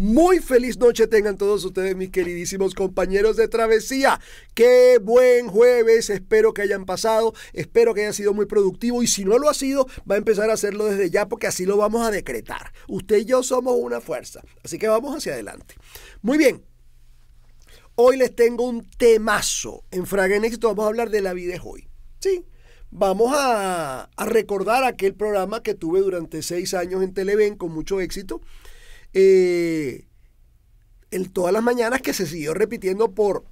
Muy feliz noche tengan todos ustedes, mis queridísimos compañeros de travesía. Qué buen jueves, espero que hayan pasado, espero que haya sido muy productivo y si no lo ha sido, va a empezar a hacerlo desde ya porque así lo vamos a decretar. Usted y yo somos una fuerza, así que vamos hacia adelante. Muy bien. Hoy les tengo un temazo. En Fraga en Éxito vamos a hablar de la vida de hoy. Sí, vamos a, a recordar aquel programa que tuve durante seis años en Televen con mucho éxito eh, en todas las mañanas que se siguió repitiendo por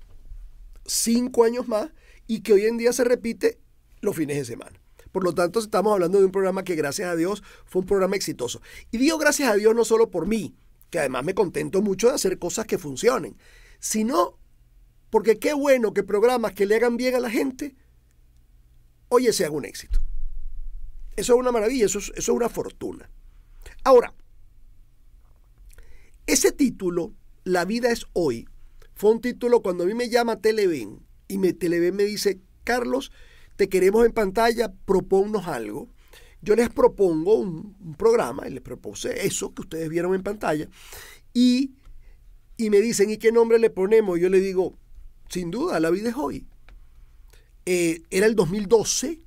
cinco años más y que hoy en día se repite los fines de semana. Por lo tanto, estamos hablando de un programa que gracias a Dios fue un programa exitoso. Y digo gracias a Dios no solo por mí, que además me contento mucho de hacer cosas que funcionen, sino porque qué bueno que programas que le hagan bien a la gente, oye, haga un éxito. Eso es una maravilla, es, eso es una fortuna. Ahora, ese título, La vida es hoy, fue un título cuando a mí me llama Televen y me, Televen me dice, Carlos, te queremos en pantalla, propónnos algo. Yo les propongo un, programa, y les propuse eso que ustedes vieron en pantalla, y, me dicen, ¿y qué nombre le ponemos? Yo le digo, sin duda, la vida es hoy. Eh, era el 2012,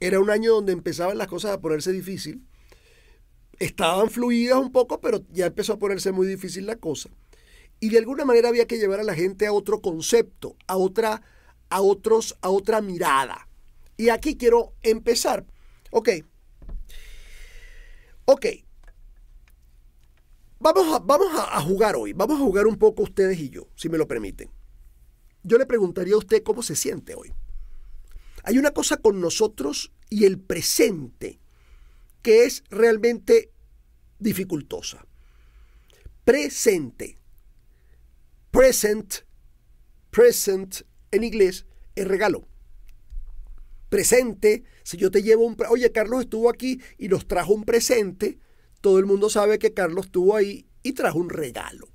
era un año donde empezaban las cosas a ponerse difícil estaban fluidas un poco, pero ya empezó a ponerse muy difícil la cosa. Y de alguna manera había que llevar a la gente a otro concepto, a otra, a otros, a otra mirada. Y aquí quiero empezar. Ok. Ok. Vamos, a, vamos a jugar hoy. Vamos a jugar un poco ustedes y yo, si me lo permiten. Yo le preguntaría a usted cómo se siente hoy. Hay una cosa con nosotros y el presente que es realmente dificultosa. Presente. Present. Present en inglés es regalo. Presente, si yo te llevo un... Oye, Carlos estuvo aquí y nos trajo un presente. Todo el mundo sabe que Carlos estuvo ahí y trajo un regalo.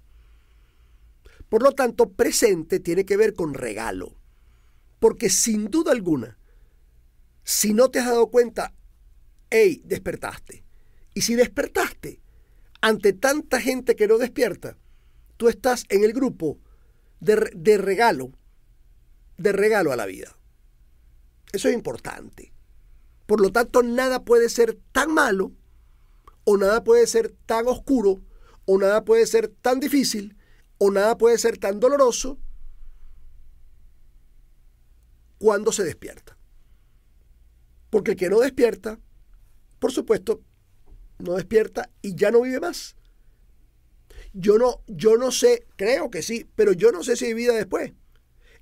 Por lo tanto, presente tiene que ver con regalo. Porque sin duda alguna, si no te has dado cuenta, hey, despertaste. Y si despertaste, ante tanta gente que no despierta, tú estás en el grupo de, de regalo, de regalo a la vida. Eso es importante. Por lo tanto, nada puede ser tan malo, o nada puede ser tan oscuro, o nada puede ser tan difícil, o nada puede ser tan doloroso cuando se despierta. Porque el que no despierta por supuesto, no despierta y ya no vive más. Yo no, yo no sé, creo que sí, pero yo no sé si hay vida después.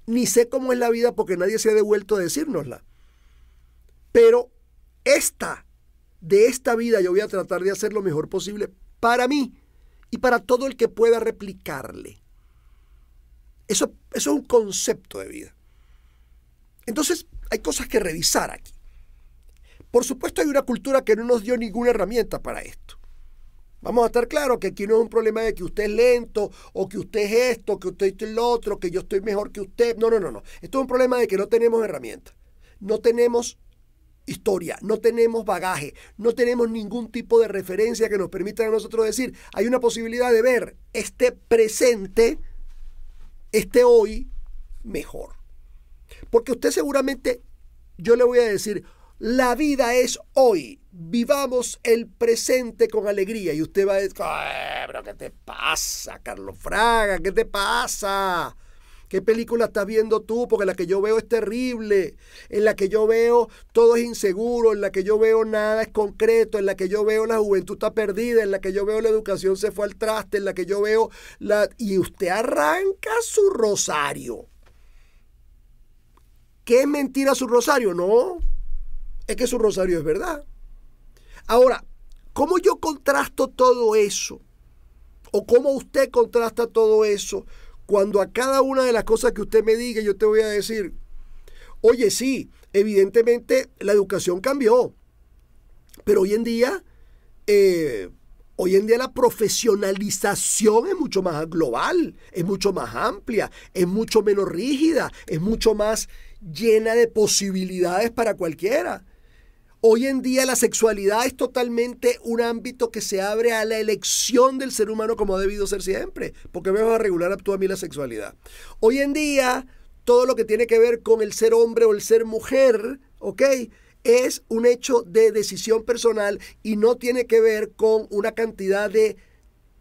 Ni sé cómo es la vida porque nadie se ha devuelto a decírnosla. Pero esta, de esta vida, yo voy a tratar de hacer lo mejor posible para mí y para todo el que pueda replicarle. Eso, eso es un concepto de vida. Entonces, hay cosas que revisar aquí. Por supuesto hay una cultura que no nos dio ninguna herramienta para esto. Vamos a estar claros que aquí no es un problema de que usted es lento o que usted es esto, que usted es lo otro, que yo estoy mejor que usted. No, no, no, no. Esto es un problema de que no tenemos herramientas. No tenemos historia, no tenemos bagaje, no tenemos ningún tipo de referencia que nos permita a nosotros decir, hay una posibilidad de ver este presente, este hoy, mejor. Porque usted seguramente, yo le voy a decir, la vida es hoy. Vivamos el presente con alegría. Y usted va a decir, pero ¿qué te pasa, Carlos Fraga? ¿Qué te pasa? ¿Qué película estás viendo tú? Porque la que yo veo es terrible. En la que yo veo todo es inseguro. En la que yo veo nada es concreto. En la que yo veo la juventud está perdida. En la que yo veo la educación se fue al traste. En la que yo veo la... Y usted arranca su rosario. ¿Qué es mentira su rosario? No es que su rosario es verdad. Ahora, ¿cómo yo contrasto todo eso? ¿O cómo usted contrasta todo eso cuando a cada una de las cosas que usted me diga yo te voy a decir, oye, sí, evidentemente la educación cambió, pero hoy en día... Eh, hoy en día la profesionalización es mucho más global, es mucho más amplia, es mucho menos rígida, es mucho más llena de posibilidades para cualquiera. Hoy en día la sexualidad es totalmente un ámbito que se abre a la elección del ser humano como ha debido ser siempre. porque me va a regular tú a mí la sexualidad? Hoy en día todo lo que tiene que ver con el ser hombre o el ser mujer, ¿ok? Es un hecho de decisión personal y no tiene que ver con una cantidad de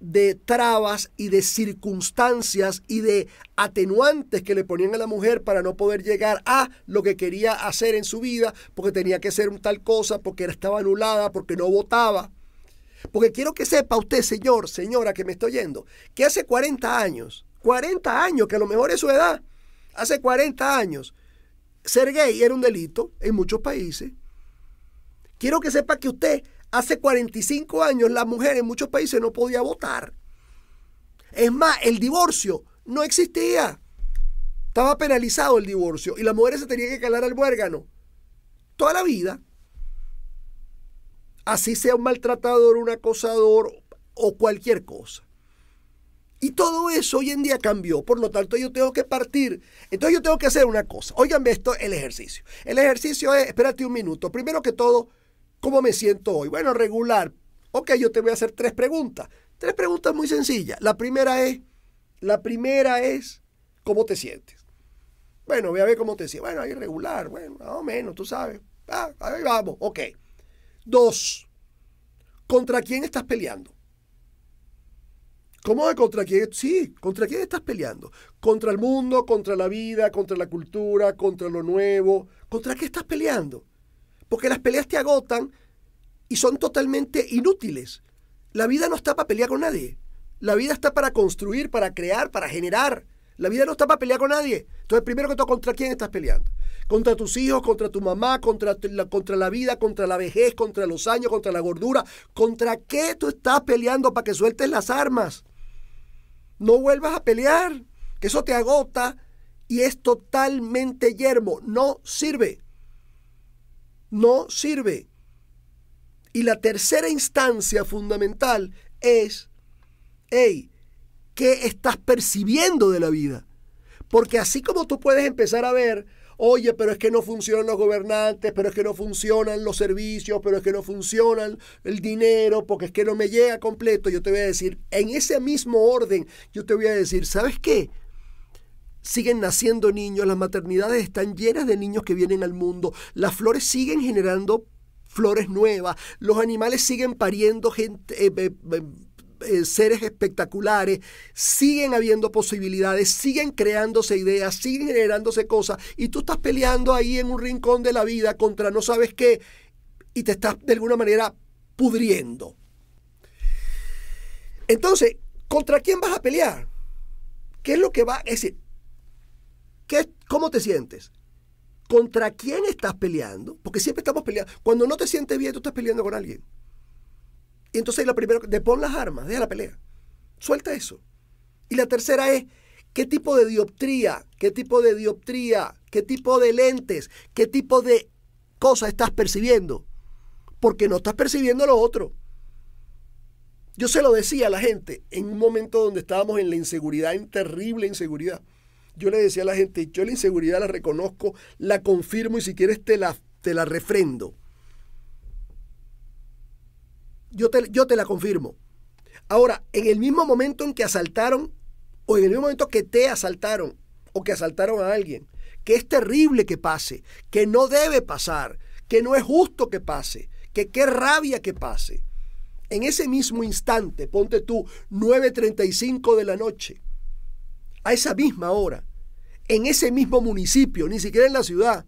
de trabas y de circunstancias y de atenuantes que le ponían a la mujer para no poder llegar a lo que quería hacer en su vida, porque tenía que ser un tal cosa, porque estaba anulada, porque no votaba. Porque quiero que sepa usted, señor, señora que me estoy oyendo, que hace 40 años, 40 años, que a lo mejor es su edad, hace 40 años, ser gay era un delito en muchos países. Quiero que sepa que usted Hace 45 años la mujer en muchos países no podía votar. Es más, el divorcio no existía. Estaba penalizado el divorcio y las mujeres se tenían que calar al huérgano. Toda la vida. Así sea un maltratador, un acosador o cualquier cosa. Y todo eso hoy en día cambió. Por lo tanto, yo tengo que partir. Entonces yo tengo que hacer una cosa. Óiganme esto, el ejercicio. El ejercicio es, espérate un minuto. Primero que todo, ¿Cómo me siento hoy? Bueno, regular. Ok, yo te voy a hacer tres preguntas. Tres preguntas muy sencillas. La primera es, la primera es, ¿cómo te sientes? Bueno, voy a ver cómo te sientes. Bueno, ahí regular, bueno, más o menos, tú sabes. Ah, ahí vamos, ok. Dos, ¿contra quién estás peleando? ¿Cómo es contra quién? Sí, ¿contra quién estás peleando? ¿Contra el mundo, contra la vida, contra la cultura, contra lo nuevo? ¿Contra qué estás peleando? porque las peleas te agotan y son totalmente inútiles. La vida no está para pelear con nadie. La vida está para construir, para crear, para generar. La vida no está para pelear con nadie. Entonces, primero que todo, ¿contra quién estás peleando? Contra tus hijos, contra tu mamá, contra la, contra la vida, contra la vejez, contra los años, contra la gordura. ¿Contra qué tú estás peleando para que sueltes las armas? No vuelvas a pelear, que eso te agota y es totalmente yermo. No sirve no sirve. Y la tercera instancia fundamental es, hey, ¿qué estás percibiendo de la vida? Porque así como tú puedes empezar a ver, oye, pero es que no funcionan los gobernantes, pero es que no funcionan los servicios, pero es que no funcionan el dinero, porque es que no me llega completo, yo te voy a decir, en ese mismo orden, yo te voy a decir, ¿sabes qué? Siguen naciendo niños, las maternidades están llenas de niños que vienen al mundo, las flores siguen generando flores nuevas, los animales siguen pariendo eh, eh, eh, seres espectaculares, siguen habiendo posibilidades, siguen creándose ideas, siguen generándose cosas y tú estás peleando ahí en un rincón de la vida contra no sabes qué y te estás de alguna manera pudriendo. Entonces, ¿contra quién vas a pelear? ¿Qué es lo que va? a... ¿Cómo te sientes? ¿Contra quién estás peleando? Porque siempre estamos peleando. Cuando no te sientes bien, tú estás peleando con alguien. Y entonces lo primero, depon las armas, deja la pelea. Suelta eso. Y la tercera es, ¿qué tipo de dioptría? ¿Qué tipo de dioptría? ¿Qué tipo de lentes? ¿Qué tipo de cosas estás percibiendo? Porque no estás percibiendo lo otro. Yo se lo decía a la gente en un momento donde estábamos en la inseguridad, en terrible inseguridad. Yo le decía a la gente, yo la inseguridad la reconozco, la confirmo y si quieres te la, te la refrendo. Yo te, yo te la confirmo. Ahora, en el mismo momento en que asaltaron, o en el mismo momento que te asaltaron, o que asaltaron a alguien, que es terrible que pase, que no debe pasar, que no es justo que pase, que qué rabia que pase. En ese mismo instante, ponte tú 9.35 de la noche, a esa misma hora, en ese mismo municipio, ni siquiera en la ciudad,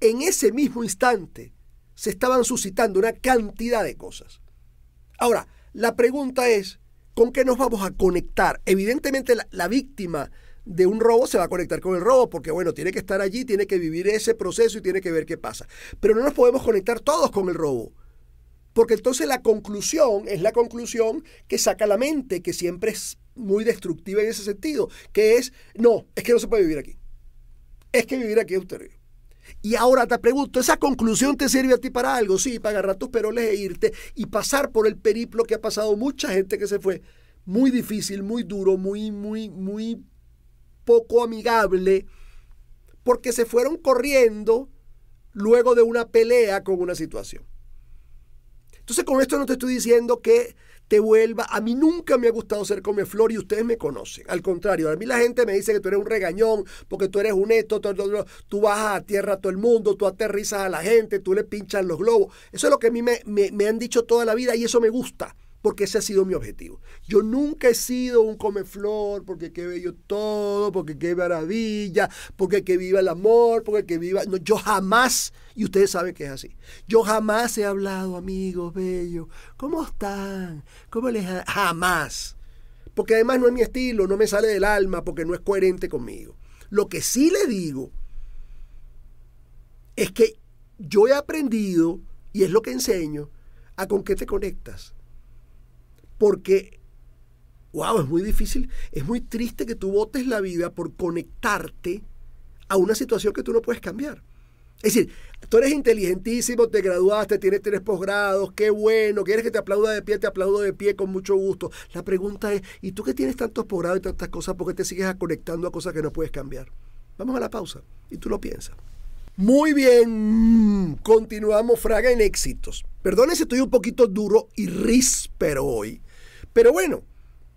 en ese mismo instante, se estaban suscitando una cantidad de cosas. Ahora, la pregunta es, ¿con qué nos vamos a conectar? Evidentemente la, víctima de un robo se va a conectar con el robo porque, bueno, tiene que estar allí, tiene que vivir ese proceso y tiene que ver qué pasa. Pero no nos podemos conectar todos con el robo. Porque entonces la conclusión es la conclusión que saca la mente, que siempre es muy destructiva en ese sentido, que es, no, es que no se puede vivir aquí. Es que vivir aquí es un terrible. Y ahora te pregunto, ¿esa conclusión te sirve a ti para algo? Sí, para agarrar tus peroles e irte y pasar por el periplo que ha pasado mucha gente que se fue. Muy difícil, muy duro, muy, muy, muy poco amigable, porque se fueron corriendo luego de una pelea con una situación. Entonces con esto no te estoy diciendo que te vuelva. A mí nunca me ha gustado ser comeflor y ustedes me conocen. Al contrario, a mí la gente me dice que tú eres un regañón, porque tú eres un esto, tú, tú, a tierra a todo el mundo, tú aterrizas a la gente, tú le pinchas los globos. Eso es lo que a mí me, me han dicho toda la vida y eso me gusta porque ese ha sido mi objetivo. Yo nunca he sido un comeflor, porque qué bello todo, porque qué maravilla, porque que viva el amor, porque que viva... No, yo jamás, y ustedes saben que es así, yo jamás he hablado, amigos bellos, ¿cómo están? ¿Cómo les... Jamás. Porque además no es mi estilo, no me sale del alma, porque no es coherente conmigo. Lo que sí le digo es que yo he aprendido, y es lo que enseño, a con qué te conectas porque, wow, es muy difícil, es muy triste que tú votes la vida por conectarte a una situación que tú no puedes cambiar. Es decir, tú eres inteligentísimo, te graduaste, tienes tres posgrados, qué bueno, quieres que te aplauda de pie, te aplaudo de pie con mucho gusto. La pregunta es, ¿y tú qué tienes tantos posgrados y tantas cosas, por qué te sigues conectando a cosas que no puedes cambiar? Vamos a la pausa y tú lo piensas. Muy bien, continuamos, Fraga, en éxitos. Perdone si estoy un poquito duro y ríspero hoy pero bueno,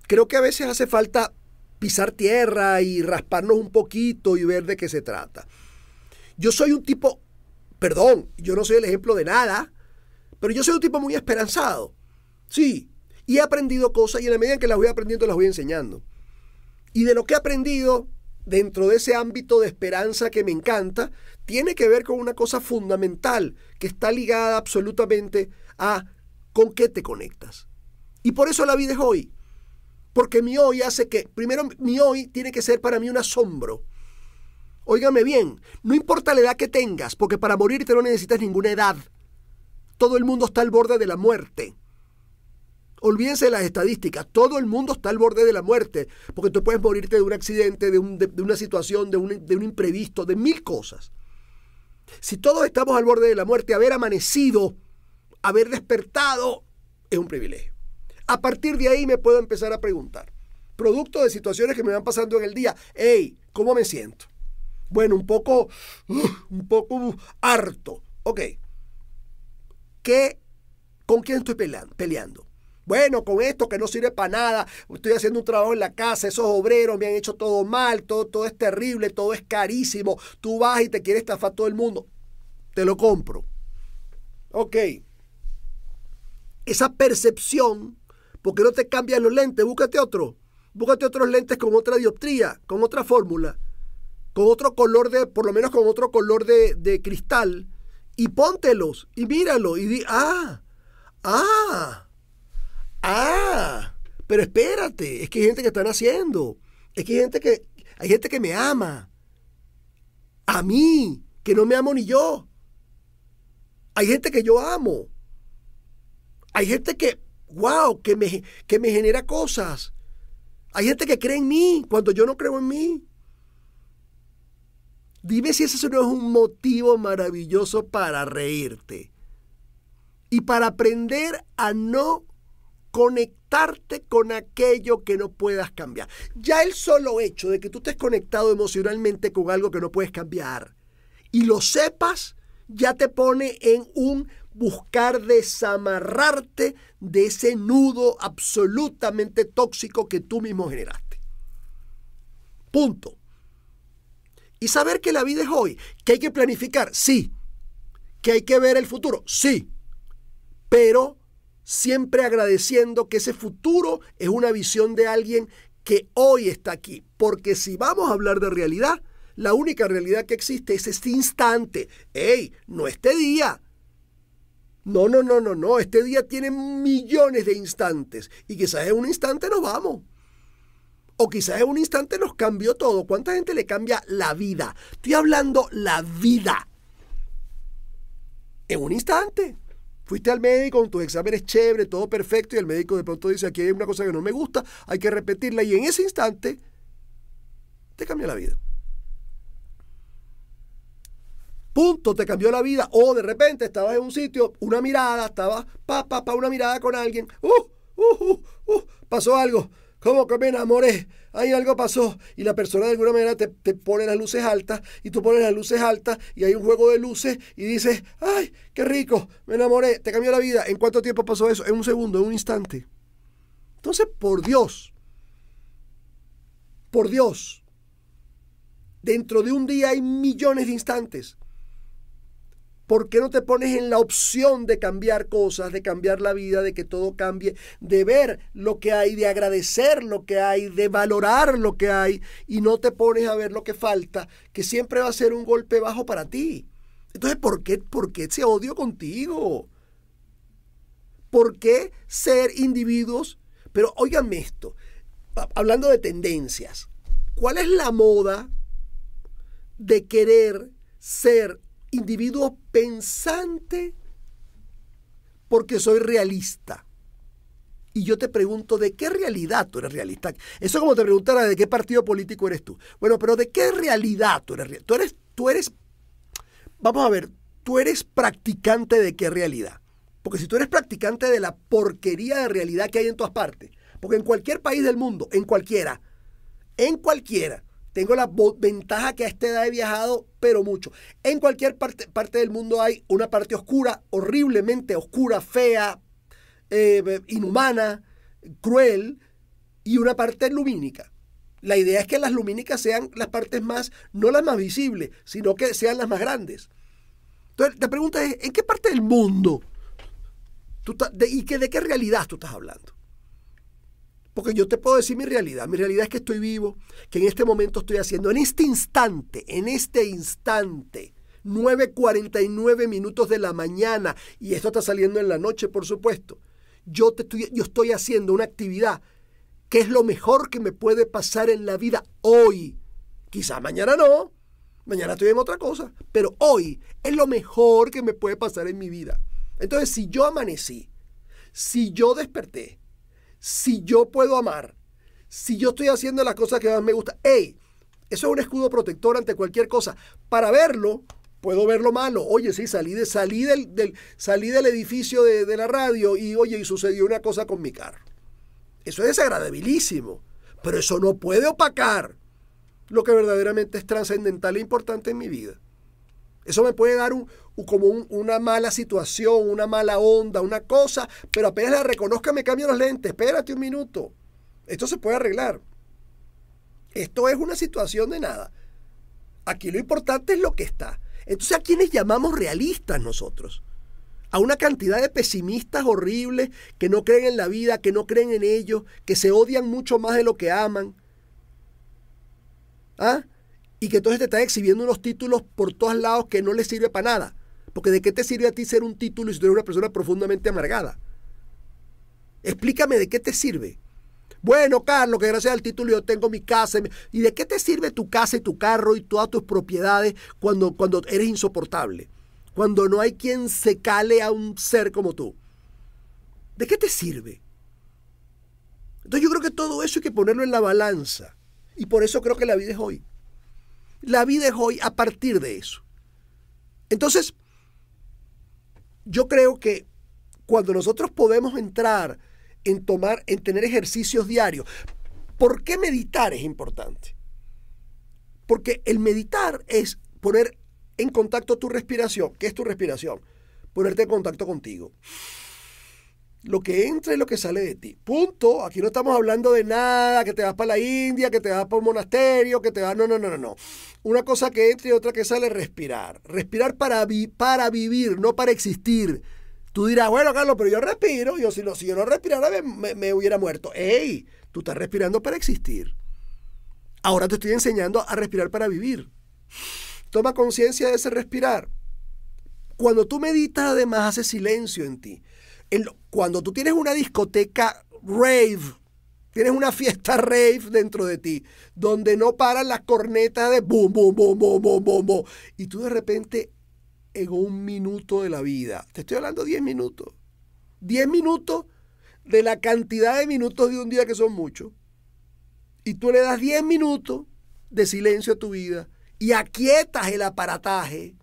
creo que a veces hace falta pisar tierra y rasparnos un poquito y ver de qué se trata. Yo soy un tipo, perdón, yo no soy el ejemplo de nada, pero yo soy un tipo muy esperanzado. Sí, y he aprendido cosas y en la medida en que las voy aprendiendo las voy enseñando. Y de lo que he aprendido dentro de ese ámbito de esperanza que me encanta, tiene que ver con una cosa fundamental que está ligada absolutamente a con qué te conectas. Y por eso la vida es hoy. Porque mi hoy hace que, primero, mi hoy tiene que ser para mí un asombro. Óigame bien, no importa la edad que tengas, porque para morirte no necesitas ninguna edad. Todo el mundo está al borde de la muerte. Olvídense de las estadísticas, todo el mundo está al borde de la muerte, porque tú puedes morirte de un accidente, de, una situación, de un imprevisto, de mil cosas. Si todos estamos al borde de la muerte, haber amanecido, haber despertado, es un privilegio. A partir de ahí me puedo empezar a preguntar, producto de situaciones que me van pasando en el día, hey, ¿cómo me siento? Bueno, un poco, un poco harto. Ok. ¿Qué, ¿Con quién estoy peleando? Bueno, con esto que no sirve para nada, estoy haciendo un trabajo en la casa, esos obreros me han hecho todo mal, todo, todo es terrible, todo es carísimo, tú vas y te quieres estafar todo el mundo. Te lo compro. Ok. Esa percepción ¿Por qué no te cambian los lentes? Búscate otro. Búscate otros lentes con otra dioptría, con otra fórmula, con otro color de, por lo menos con otro color de, de cristal. Y póntelos y míralo y di, ah, ah, ah. Pero espérate, es que hay gente que están haciendo. Es que hay gente que, hay gente que me ama. A mí, que no me amo ni yo. Hay gente que yo amo. Hay gente que wow, que me, me genera cosas. Hay gente que cree en mí cuando yo no creo en mí. Dime si ese no es un motivo maravilloso para reírte y para aprender a no conectarte con aquello que no puedas cambiar. Ya el solo hecho de que tú estés conectado emocionalmente con algo que no puedes cambiar y lo sepas, ya te pone en un buscar desamarrarte de ese nudo absolutamente tóxico que tú mismo generaste. Punto. Y saber que la vida es hoy, que hay que planificar, sí. Que hay que ver el futuro, sí. Pero siempre agradeciendo que ese futuro es una visión de alguien que hoy está aquí. Porque si vamos a hablar de realidad, la única realidad que existe es este instante. ¡Ey! No este día, no, no, no, no, no. Este día tiene millones de instantes y quizás en un instante nos vamos. O quizás en un instante nos cambió todo. ¿Cuánta gente le cambia la vida? Estoy hablando la vida. En un instante. Fuiste al médico con tus exámenes chévere, todo perfecto, y el médico de pronto dice, aquí hay una cosa que no me gusta, hay que repetirla, y en ese instante te cambia la vida. punto, te cambió la vida. O de repente estabas en un sitio, una mirada, estabas pa, pa, pa, una mirada con alguien. ¡Uh! ¡Uh! ¡Uh! uh pasó algo. ¿Cómo que me enamoré? Ahí algo pasó. Y la persona de alguna manera te, te, pone las luces altas y tú pones las luces altas y hay un juego de luces y dices, ¡ay, qué rico! Me enamoré, te cambió la vida. ¿En cuánto tiempo pasó eso? En un segundo, en un instante. Entonces, por Dios, por Dios, dentro de un día hay millones de instantes. ¿Por qué no te pones en la opción de cambiar cosas, de cambiar la vida, de que todo cambie, de ver lo que hay, de agradecer lo que hay, de valorar lo que hay y no te pones a ver lo que falta, que siempre va a ser un golpe bajo para ti? Entonces, ¿por qué, por ese odio contigo? ¿Por qué ser individuos? Pero óiganme esto, hablando de tendencias, ¿cuál es la moda de querer ser individuo pensante porque soy realista. Y yo te pregunto, ¿de qué realidad tú eres realista? Eso como te preguntara, ¿de qué partido político eres tú? Bueno, pero ¿de qué realidad tú eres Tú eres, tú eres, vamos a ver, tú eres practicante de qué realidad. Porque si tú eres practicante de la porquería de realidad que hay en todas partes, porque en cualquier país del mundo, en cualquiera, en cualquiera, tengo la ventaja que a este edad he viajado, pero mucho. En cualquier parte, del mundo hay una parte oscura, horriblemente oscura, fea, eh, inhumana, cruel, y una parte lumínica. La idea es que las lumínicas sean las partes más, no las más visibles, sino que sean las más grandes. Entonces, la pregunta es, ¿en qué parte del mundo y de qué realidad tú estás hablando? Porque yo te puedo decir mi realidad. Mi realidad es que estoy vivo, que en este momento estoy haciendo, en este instante, en este instante, 9.49 minutos de la mañana, y esto está saliendo en la noche, por supuesto. Yo, te estoy, yo estoy haciendo una actividad que es lo mejor que me puede pasar en la vida hoy. Quizá mañana no, mañana estoy en otra cosa, pero hoy es lo mejor que me puede pasar en mi vida. Entonces, si yo amanecí, si yo desperté, si yo puedo amar, si yo estoy haciendo las cosas que más me gusta, ¡Ey! eso es un escudo protector ante cualquier cosa. Para verlo, puedo ver lo malo. Oye, sí, salí, de, salí, del, del edificio de, de, la radio y oye, y sucedió una cosa con mi carro. Eso es desagradabilísimo, pero eso no puede opacar lo que verdaderamente es trascendental e importante en mi vida. Eso me puede dar un, como una mala situación, una mala onda, una cosa, pero apenas la reconozca me cambio los lentes. Espérate un minuto. Esto se puede arreglar. Esto es una situación de nada. Aquí lo importante es lo que está. Entonces, ¿a quiénes llamamos realistas nosotros? A una cantidad de pesimistas horribles que no creen en la vida, que no creen en ellos, que se odian mucho más de lo que aman. ¿Ah? y que entonces te están exhibiendo unos títulos por todos lados que no les sirve para nada. Porque ¿de qué te sirve a ti ser un título si tú eres una persona profundamente amargada? Explícame de qué te sirve. Bueno, Carlos, que gracias al título yo tengo mi casa. ¿Y de qué te sirve tu casa y tu carro y todas tus propiedades cuando, cuando eres insoportable? Cuando no hay quien se cale a un ser como tú. ¿De qué te sirve? Entonces yo creo que todo eso hay que ponerlo en la balanza. Y por eso creo que la vida es hoy. La vida es hoy a partir de eso. Entonces, yo creo que cuando nosotros podemos entrar en tomar, en tener ejercicios diarios, ¿por qué meditar es importante? Porque el meditar es poner en contacto tu respiración. ¿Qué es tu respiración? Ponerte en contacto contigo lo que entra y lo que sale de ti. Punto. Aquí no estamos hablando de nada, que te vas para la India, que te vas para un monasterio, que te vas... No, no, no, no, no. Una cosa que entra y otra que sale, respirar. Respirar para, para vivir, no para existir. Tú dirás, bueno, Carlos, pero yo respiro. Yo, si, no, si yo no respirara, me, hubiera muerto. ¡Ey! Tú estás respirando para existir. Ahora te estoy enseñando a respirar para vivir. Toma conciencia de ese respirar. Cuando tú meditas, además, hace silencio en ti cuando tú tienes una discoteca rave, tienes una fiesta rave dentro de ti, donde no paran las cornetas de boom, boom, boom, boom, boom, boom, boom, y tú de repente en un minuto de la vida, te estoy hablando 10 minutos, 10 minutos de la cantidad de minutos de un día que son muchos, y tú le das 10 minutos de silencio a tu vida y aquietas el aparataje,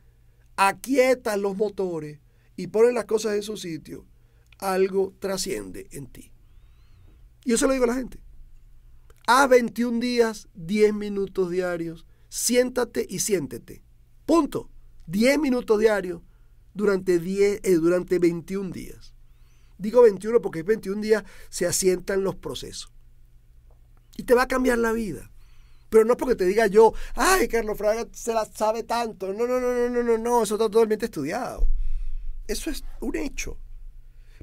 aquietas los motores y pones las cosas en su sitio algo trasciende en ti. Yo se lo digo a la gente. A 21 días, 10 minutos diarios, siéntate y siéntete. Punto. 10 minutos diarios durante, 10, eh, durante 21 días. Digo 21 porque en 21 días se asientan los procesos. Y te va a cambiar la vida. Pero no es porque te diga yo, ay, Carlos Fraga se la sabe tanto. No, no, no, no, no, no, no, eso está totalmente estudiado. Eso es un hecho.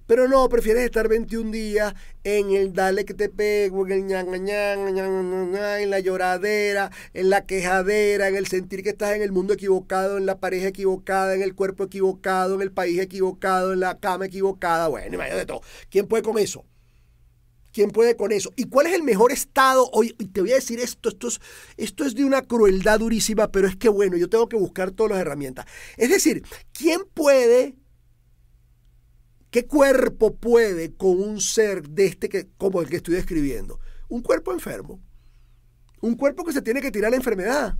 Pero no, prefieres estar 21 días en el dale que te pego, en el en la lloradera, en la quejadera, en el sentir que estás en el mundo equivocado, en la pareja equivocada, en el cuerpo equivocado, en el país equivocado, en la cama equivocada. Bueno, de todo. ¿Quién puede con eso? ¿Quién puede con eso? ¿Y cuál es el mejor estado hoy? te voy a decir esto, esto esto es de una crueldad durísima, pero es que bueno, yo tengo que buscar todas las herramientas. Es decir, ¿quién puede ¿Qué cuerpo puede con un ser de este que, como el que estoy describiendo? Un cuerpo enfermo. Un cuerpo que se tiene que tirar la enfermedad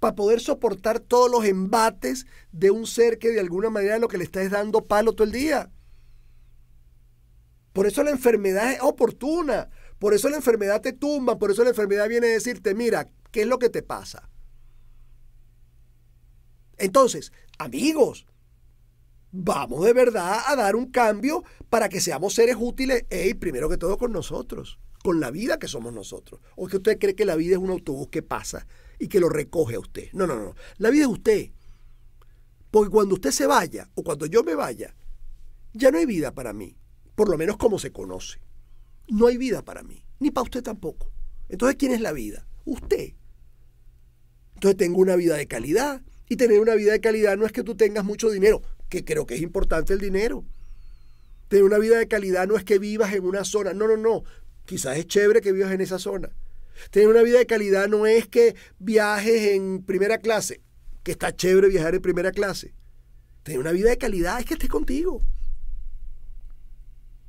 para poder soportar todos los embates de un ser que de alguna manera lo que le está es dando palo todo el día. Por eso la enfermedad es oportuna, por eso la enfermedad te tumba, por eso la enfermedad viene a decirte, mira, ¿qué es lo que te pasa? Entonces, amigos, vamos de verdad a dar un cambio para que seamos seres útiles, y primero que todo con nosotros, con la vida que somos nosotros. O que usted cree que la vida es un autobús que pasa y que lo recoge a usted. No, no, no. La vida es usted. Porque cuando usted se vaya o cuando yo me vaya, ya no hay vida para mí, por lo menos como se conoce. No hay vida para mí, ni para usted tampoco. Entonces, ¿quién es la vida? Usted. Entonces tengo una vida de calidad. Y tener una vida de calidad no es que tú tengas mucho dinero que creo que es importante el dinero. Tener una vida de calidad no es que vivas en una zona, no, no, no. Quizás es chévere que vivas en esa zona. Tener una vida de calidad no es que viajes en primera clase, que está chévere viajar en primera clase. Tener una vida de calidad es que estés contigo.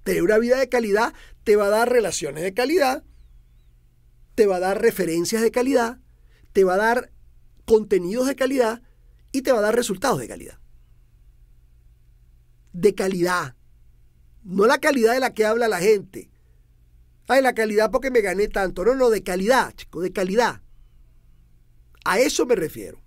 Tener una vida de calidad te va a dar relaciones de calidad, te va a dar referencias de calidad, te va a dar contenidos de calidad y te va a dar resultados de calidad de calidad. No la calidad de la que habla la gente. Ay, la calidad porque me gané tanto. No, no, de calidad, chico, de calidad. A eso me refiero.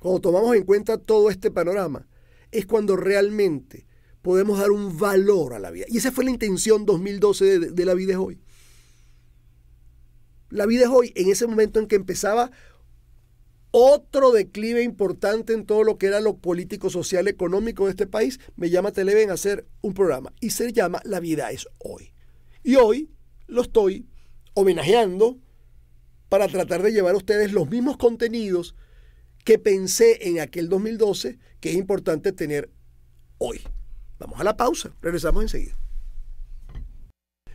Cuando tomamos en cuenta todo este panorama, es cuando realmente podemos dar un valor a la vida. Y esa fue la intención 2012 de, la vida es hoy. La vida es hoy, en ese momento en que empezaba otro declive importante en todo lo que era lo político, social, económico de este país, me llama Televen a hacer un programa y se llama La vida es hoy. Y hoy lo estoy homenajeando para tratar de llevar a ustedes los mismos contenidos que pensé en aquel 2012 que es importante tener hoy. Vamos a la pausa, regresamos enseguida.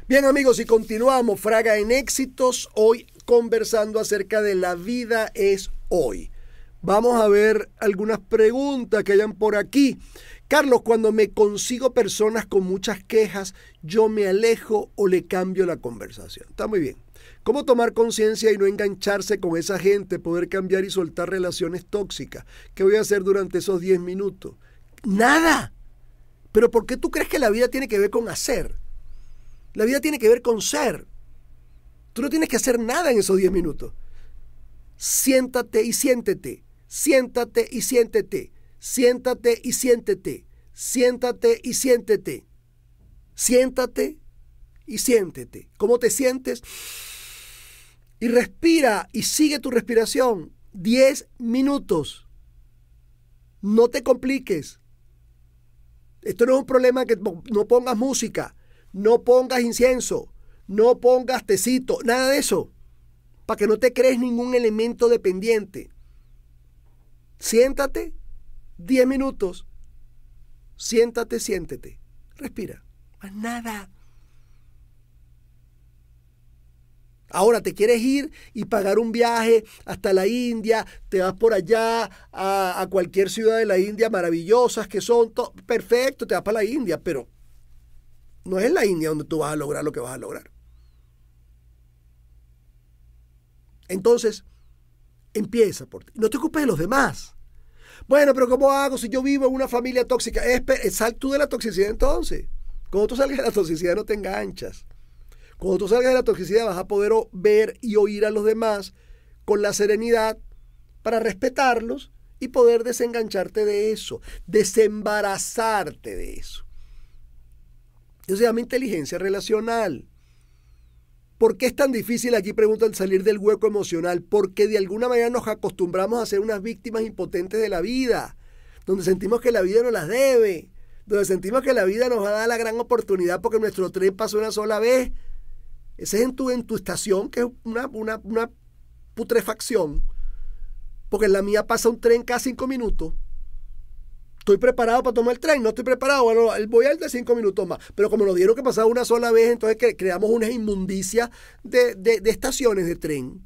Bien amigos, y continuamos, Fraga en éxitos, hoy conversando acerca de la vida es Hoy hoy. Vamos a ver algunas preguntas que hayan por aquí. Carlos, cuando me consigo personas con muchas quejas, yo me alejo o le cambio la conversación. Está muy bien. ¿Cómo tomar conciencia y no engancharse con esa gente, poder cambiar y soltar relaciones tóxicas? ¿Qué voy a hacer durante esos 10 minutos? Nada. Pero ¿por qué tú crees que la vida tiene que ver con hacer? La vida tiene que ver con ser. Tú no tienes que hacer nada en esos 10 minutos siéntate y siéntete, siéntate y siéntete, siéntate y siéntete, siéntate y siéntete, siéntate y siéntete. ¿Cómo te sientes? Y respira y sigue tu respiración 10 minutos. No te compliques. Esto no es un problema que no pongas música, no pongas incienso, no pongas tecito, nada de eso para que no te crees ningún elemento dependiente. Siéntate 10 minutos. Siéntate, siéntete. Respira. Más nada. Ahora te quieres ir y pagar un viaje hasta la India, te vas por allá a, cualquier ciudad de la India, maravillosas que son, perfecto, te vas para la India, pero no es la India donde tú vas a lograr lo que vas a lograr. Entonces, empieza por ti. No te ocupes de los demás. Bueno, pero ¿cómo hago si yo vivo en una familia tóxica? Sal tú de la toxicidad entonces. Cuando tú salgas de la toxicidad no te enganchas. Cuando tú salgas de la toxicidad vas a poder ver y oír a los demás con la serenidad para respetarlos y poder desengancharte de eso, desembarazarte de eso. Eso se llama inteligencia relacional. ¿Por qué es tan difícil, aquí preguntan, salir del hueco emocional? Porque de alguna manera nos acostumbramos a ser unas víctimas impotentes de la vida, donde sentimos que la vida nos las debe, donde sentimos que la vida nos va a dar la gran oportunidad porque nuestro tren pasó una sola vez. Esa es en tu, estación, que es una, una putrefacción, porque en la mía pasa un tren cada cinco minutos estoy preparado para tomar el tren, no estoy preparado, bueno, voy ir de cinco minutos más. Pero como lo dieron que pasaba una sola vez, entonces creamos una inmundicia de, estaciones de tren.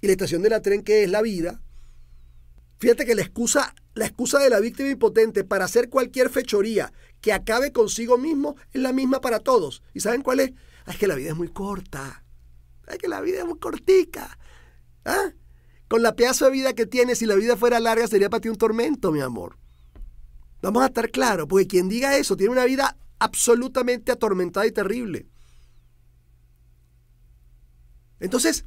Y la estación de la tren que es la vida. Fíjate que la excusa, la excusa de la víctima impotente para hacer cualquier fechoría que acabe consigo mismo es la misma para todos. ¿Y saben cuál es? Ah, es que la vida es muy corta. es que la vida es muy cortica. ¿Ah? Con la pedazo de vida que tienes, si la vida fuera larga, sería para ti un tormento, mi amor. Vamos a estar claros, porque quien diga eso tiene una vida absolutamente atormentada y terrible. Entonces,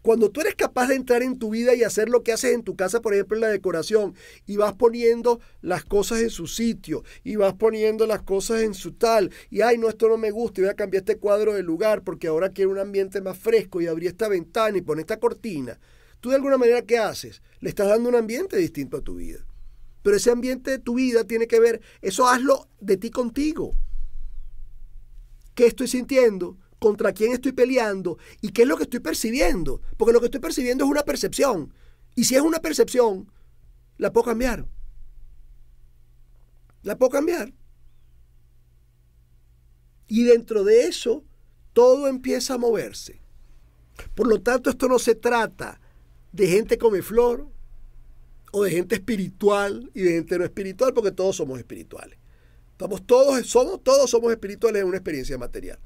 cuando tú eres capaz de entrar en tu vida y hacer lo que haces en tu casa, por ejemplo, en la decoración, y vas poniendo las cosas en su sitio, y vas poniendo las cosas en su tal, y ay, no, esto no me gusta, y voy a cambiar este cuadro de lugar porque ahora quiero un ambiente más fresco, y abrí esta ventana y pone esta cortina tú de alguna manera, ¿qué haces? Le estás dando un ambiente distinto a tu vida. Pero ese ambiente de tu vida tiene que ver, eso hazlo de ti contigo. ¿Qué estoy sintiendo? ¿Contra quién estoy peleando? ¿Y qué es lo que estoy percibiendo? Porque lo que estoy percibiendo es una percepción. Y si es una percepción, la puedo cambiar. La puedo cambiar. Y dentro de eso, todo empieza a moverse. Por lo tanto, esto no se trata de gente come flor o de gente espiritual y de gente no espiritual, porque todos somos espirituales. Estamos todos, somos, todos somos espirituales en una experiencia material.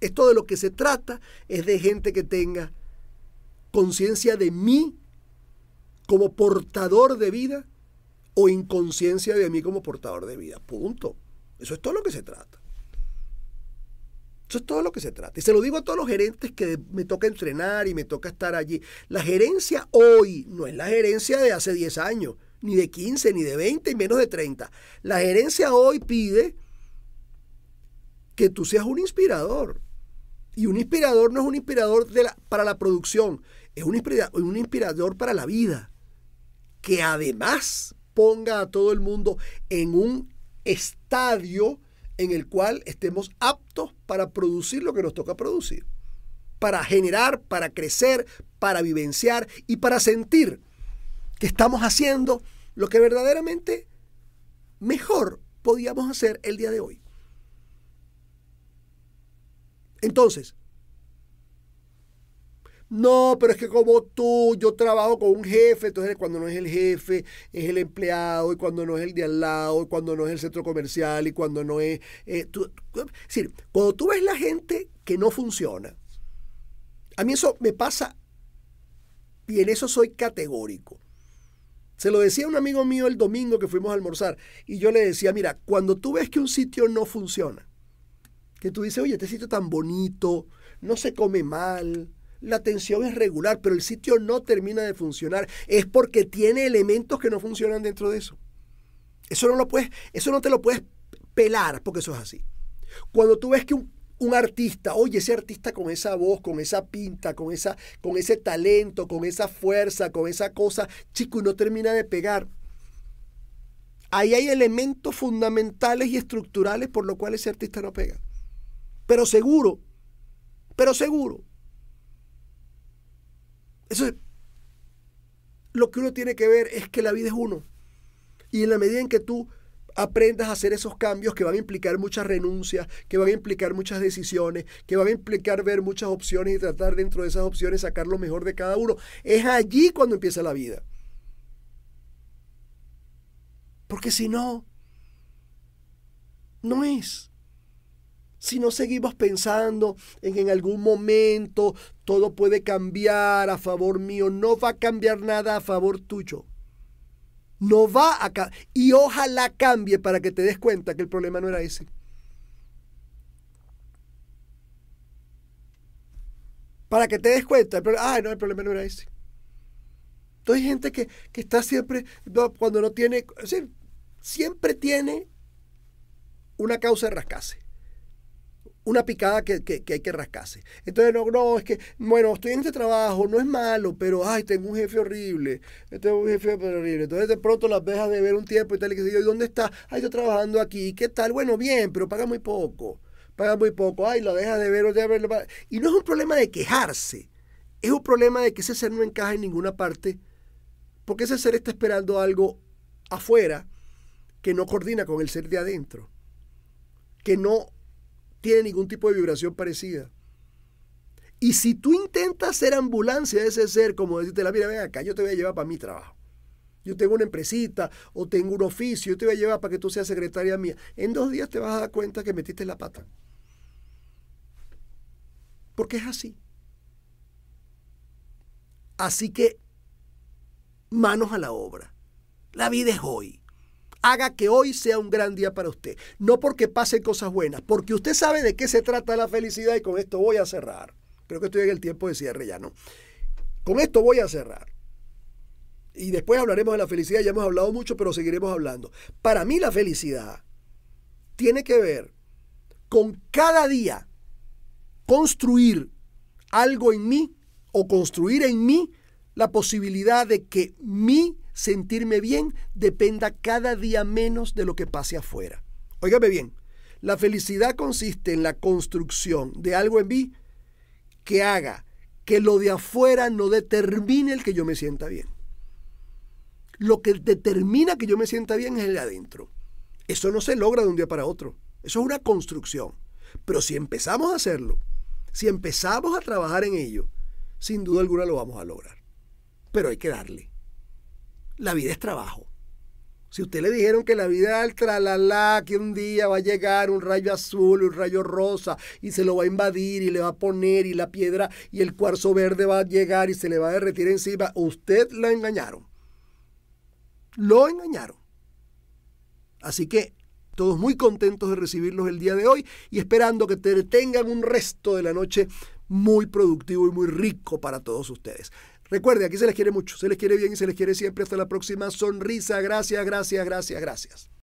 Esto de lo que se trata es de gente que tenga conciencia de mí como portador de vida o inconsciencia de mí como portador de vida. Punto. Eso es todo lo que se trata. Eso es todo lo que se trata. Y se lo digo a todos los gerentes que me toca entrenar y me toca estar allí. La gerencia hoy no es la gerencia de hace 10 años, ni de 15, ni de 20, ni menos de 30. La gerencia hoy pide que tú seas un inspirador. Y un inspirador no es un inspirador para la producción, es un un inspirador para la vida. Que además ponga a todo el mundo en un estadio en el cual estemos aptos para producir lo que nos toca producir, para generar, para crecer, para vivenciar y para sentir que estamos haciendo lo que verdaderamente mejor podíamos hacer el día de hoy. Entonces, no, pero es que como tú, yo trabajo con un jefe, entonces cuando no es el jefe, es el empleado, y cuando no es el de al lado, y cuando no es el centro comercial, y cuando no es... Eh, tú, decir, cuando tú ves la gente que no funciona, a mí eso me pasa y en eso soy categórico. Se lo decía un amigo mío el domingo que fuimos a almorzar y yo le decía, mira, cuando tú ves que un sitio no funciona, que tú dices, oye, este sitio tan bonito, no se come mal, la tensión es regular, pero el sitio no termina de funcionar. Es porque tiene elementos que no funcionan dentro de eso. Eso no, lo puedes, eso no te lo puedes pelar porque eso es así. Cuando tú ves que un, artista, oye, ese artista con esa voz, con esa pinta, con, esa, con ese talento, con esa fuerza, con esa cosa, chico, no termina de pegar. Ahí hay elementos fundamentales y estructurales por los cuales ese artista no pega. Pero seguro, pero seguro, es lo que uno tiene que ver es que la vida es uno. Y en la medida en que tú aprendas a hacer esos cambios que van a implicar muchas renuncias, que van a implicar muchas decisiones, que van a implicar ver muchas opciones y tratar dentro de esas opciones sacar lo mejor de cada uno. Es allí cuando empieza la vida. Porque si no, no es. Si no seguimos pensando en que en algún momento todo puede cambiar a favor mío, no va a cambiar nada a favor tuyo. No va a Y ojalá cambie para que te des cuenta que el problema no era ese. Para que te des cuenta, ah, no, el problema no era ese. Entonces hay gente que, está siempre, cuando no tiene, siempre tiene una causa de rascase una picada que, hay que rascarse. Entonces, no, no, es que, bueno, estoy en este trabajo, no es malo, pero, ay, tengo un jefe horrible, tengo un jefe horrible. Entonces, de pronto las dejas de ver un tiempo y tal, y que yo, ¿y dónde está? Ay, ah, estoy trabajando aquí, ¿qué tal? Bueno, bien, pero paga muy poco, paga muy poco, ay, la dejas de ver, o y no es un problema de quejarse, es un problema de que ese ser no encaja en ninguna parte, porque ese ser está esperando algo afuera que no coordina con el ser de adentro, que no tiene ningún tipo de vibración parecida. Y si tú intentas ser ambulancia de ese ser, como decirte, mira, ven acá, yo te voy a llevar para mi trabajo. Yo tengo una empresita o tengo un oficio, yo te voy a llevar para que tú seas secretaria mía. En dos días te vas a dar cuenta que metiste la pata. Porque es así. Así que manos a la obra. La vida es hoy haga que hoy sea un gran día para usted. No porque pasen cosas buenas, porque usted sabe de qué se trata la felicidad y con esto voy a cerrar. Creo que estoy en el tiempo de cierre ya, ¿no? Con esto voy a cerrar. Y después hablaremos de la felicidad, ya hemos hablado mucho, pero seguiremos hablando. Para mí la felicidad tiene que ver con cada día construir algo en mí o construir en mí la posibilidad de que mi sentirme bien dependa cada día menos de lo que pase afuera. Óigame bien, la felicidad consiste en la construcción de algo en mí que haga que lo de afuera no determine el que yo me sienta bien. Lo que determina que yo me sienta bien es el de adentro. Eso no se logra de un día para otro. Eso es una construcción. Pero si empezamos a hacerlo, si empezamos a trabajar en ello, sin duda alguna lo vamos a lograr. Pero hay que darle. La vida es trabajo. Si usted le dijeron que la vida es tra-la-la, que un día va a llegar un rayo azul, un rayo rosa, y se lo va a invadir y le va a poner, y la piedra y el cuarzo verde va a llegar y se le va a derretir encima, usted la engañaron. Lo engañaron. Así que todos muy contentos de recibirlos el día de hoy y esperando que tengan un resto de la noche muy productivo y muy rico para todos ustedes. Recuerde, aquí se les quiere mucho, se les quiere bien y se les quiere siempre. Hasta la próxima. Sonrisa, gracias, gracias, gracias, gracias.